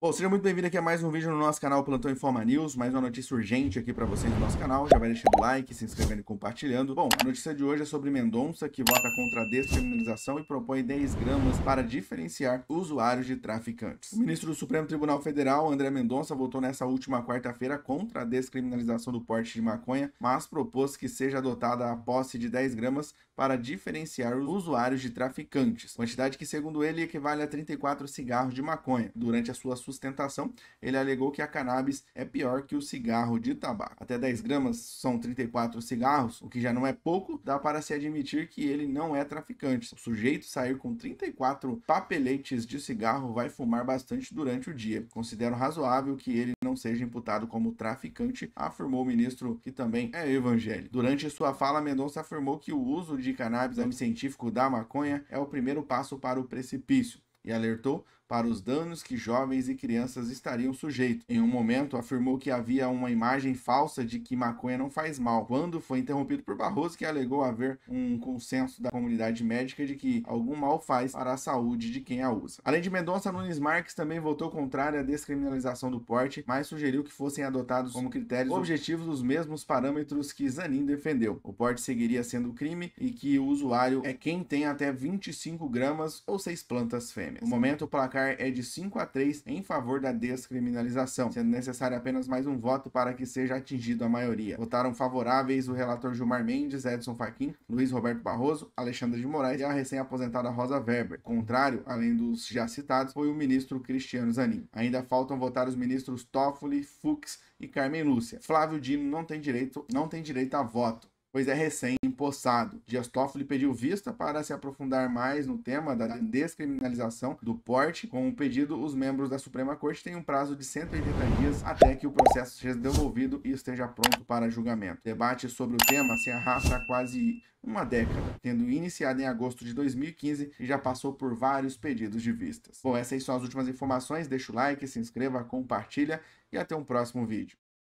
Bom, seja muito bem-vindo aqui a mais um vídeo no nosso canal Plantão Informa News, mais uma notícia urgente aqui para vocês no nosso canal, já vai deixando like, se inscrevendo e compartilhando. Bom, a notícia de hoje é sobre Mendonça, que vota contra a descriminalização e propõe 10 gramas para diferenciar usuários de traficantes. O ministro do Supremo Tribunal Federal, André Mendonça, votou nessa última quarta-feira contra a descriminalização do porte de maconha, mas propôs que seja adotada a posse de 10 gramas para diferenciar os usuários de traficantes, quantidade que, segundo ele, equivale a 34 cigarros de maconha, durante a sua sustentação, ele alegou que a cannabis é pior que o cigarro de tabaco. Até 10 gramas são 34 cigarros, o que já não é pouco, dá para se admitir que ele não é traficante. O sujeito sair com 34 papeletes de cigarro vai fumar bastante durante o dia. Considero razoável que ele não seja imputado como traficante, afirmou o ministro, que também é evangélico. Durante sua fala, Mendonça afirmou que o uso de cannabis, exame é científico da maconha, é o primeiro passo para o precipício e alertou para os danos que jovens e crianças estariam sujeitos. Em um momento, afirmou que havia uma imagem falsa de que maconha não faz mal, quando foi interrompido por Barroso, que alegou haver um consenso da comunidade médica de que algum mal faz para a saúde de quem a usa. Além de Mendonça, Nunes Marques também votou contrário à descriminalização do porte, mas sugeriu que fossem adotados como critérios objetivos os mesmos parâmetros que Zanin defendeu. O porte seguiria sendo crime e que o usuário é quem tem até 25 gramas ou 6 plantas fêmeas. No momento, o placar placar é de 5 a 3 em favor da descriminalização, sendo necessário apenas mais um voto para que seja atingido a maioria. Votaram favoráveis o relator Gilmar Mendes, Edson Fachin, Luiz Roberto Barroso, Alexandre de Moraes e a recém-aposentada Rosa Weber. Contrário, além dos já citados, foi o ministro Cristiano Zanin. Ainda faltam votar os ministros Toffoli, Fux e Carmen Lúcia. Flávio Dino não tem direito, não tem direito a voto pois é recém-impossado. Dias Toffoli pediu vista para se aprofundar mais no tema da descriminalização do porte. Com o pedido, os membros da Suprema Corte têm um prazo de 180 dias até que o processo seja devolvido e esteja pronto para julgamento. Debate sobre o tema se arrasta há quase uma década, tendo iniciado em agosto de 2015 e já passou por vários pedidos de vistas. Bom, essas são as últimas informações. Deixa o like, se inscreva, compartilha e até um próximo vídeo.